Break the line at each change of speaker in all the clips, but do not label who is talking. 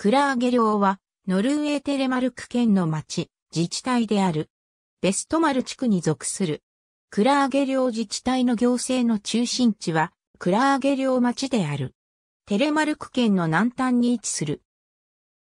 クラーゲ領は、ノルウェーテレマルク県の町、自治体である。ベストマル地区に属する。クラーゲ領自治体の行政の中心地は、クラーゲ領町である。テレマルク県の南端に位置する。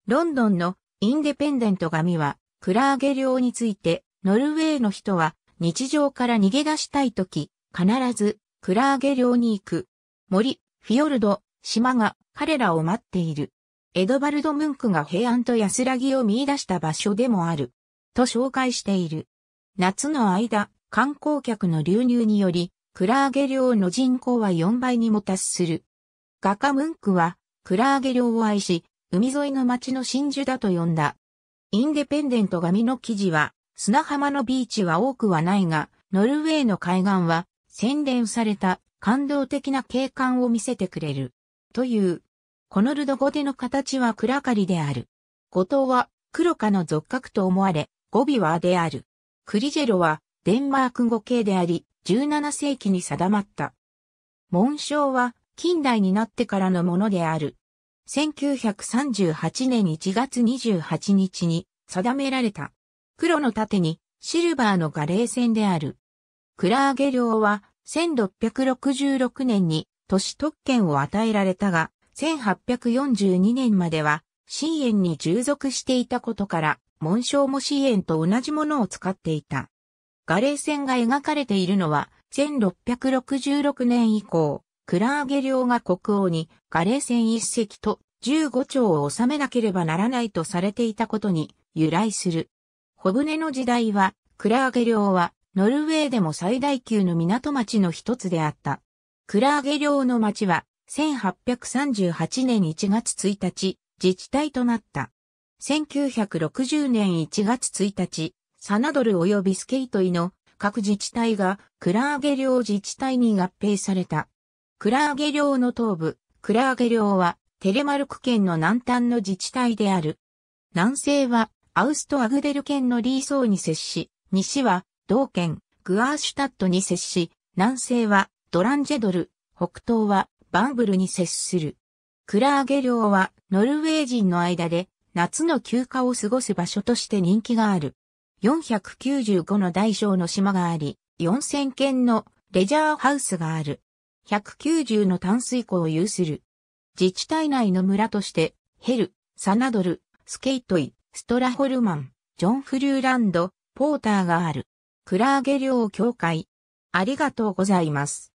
ロンドンのインデペンデント紙は、クラーゲ領について、ノルウェーの人は日常から逃げ出したいとき、必ずクラーゲ領に行く。森、フィヨルド、島が彼らを待っている。エドバルド・ムンクが平安と安らぎを見出した場所でもある、と紹介している。夏の間、観光客の流入により、クラーゲ領の人口は4倍にも達する。画家ムンクは、クラーゲ領を愛し、海沿いの町の真珠だと呼んだ。インデペンデント紙の記事は、砂浜のビーチは多くはないが、ノルウェーの海岸は、洗練された感動的な景観を見せてくれる。という。このルドゴでの形は暗かりである。後藤は黒かの属格と思われ、語尾はである。クリジェロはデンマーク語系であり、17世紀に定まった。紋章は近代になってからのものである。1938年1月28日に定められた。黒の盾にシルバーのガレー線である。クラーゲ領は1666年に都市特権を与えられたが、1842年までは、シ園に従属していたことから、紋章もシ園と同じものを使っていた。ガレー船が描かれているのは、1666年以降、クラーゲ領が国王にガレー船一隻と15丁を収めなければならないとされていたことに由来する。小舟の時代は、クラーゲ領はノルウェーでも最大級の港町の一つであった。クラーゲ領の町は1838年1月1日、自治体となった。1960年1月1日、サナドル及びスケイトイの各自治体がクラーゲ領自治体に合併された。クラーゲ領の東部、クラーゲ領はテレマルク県の南端の自治体である。南西はアウストアグデル県のリーソーに接し、西は同県グアーシュタットに接し、南西はドランジェドル、北東はバンブルに接する。クラーゲ領はノルウェー人の間で夏の休暇を過ごす場所として人気がある。495の大小の島があり、4000軒のレジャーハウスがある。190の淡水湖を有する。自治体内の村として、ヘル、サナドル、スケイトイ、ストラホルマン、ジョンフリューランド、ポーターがある。クラーゲ領教会。ありがとうございます。